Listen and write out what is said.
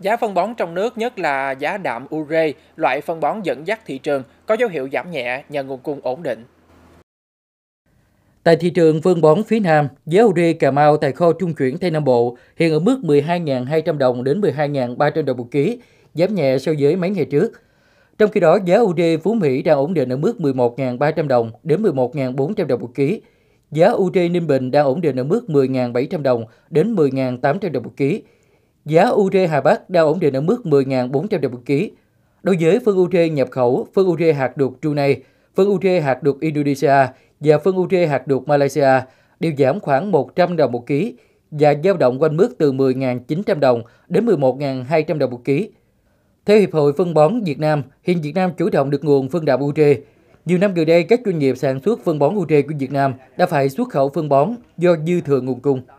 Giá phân bón trong nước nhất là giá đạm ure, loại phân bón dẫn dắt thị trường, có dấu hiệu giảm nhẹ nhờ nguồn cung ổn định. Tại thị trường phân bón phía Nam, giá ure Cà Mau tại kho trung chuyển Tây Nam Bộ hiện ở mức 12.200 đồng đến 12.300 đồng một ký, giảm nhẹ so với mấy ngày trước. Trong khi đó, giá ure Phú Mỹ đang ổn định ở mức 11.300 đồng đến 11.400 đồng một ký. Giá ure Ninh Bình đang ổn định ở mức 10.700 đồng đến 10.800 đồng một ký, Giá UD Hà Bắc đang ổn định ở mức 10.400 đồng một ký. Đối với phân UD nhập khẩu, phân UD hạt đục Brunei, phân UD hạt đục Indonesia và phân UD hạt đục Malaysia đều giảm khoảng 100 đồng một ký và dao động quanh mức từ 10.900 đồng đến 11.200 đồng một ký. Theo Hiệp hội Phân bón Việt Nam, hiện Việt Nam chủ động được nguồn phân đạm UD. Nhiều năm gần đây, các doanh nghiệp sản xuất phân bón UD của Việt Nam đã phải xuất khẩu phân bón do dư thừa nguồn cung.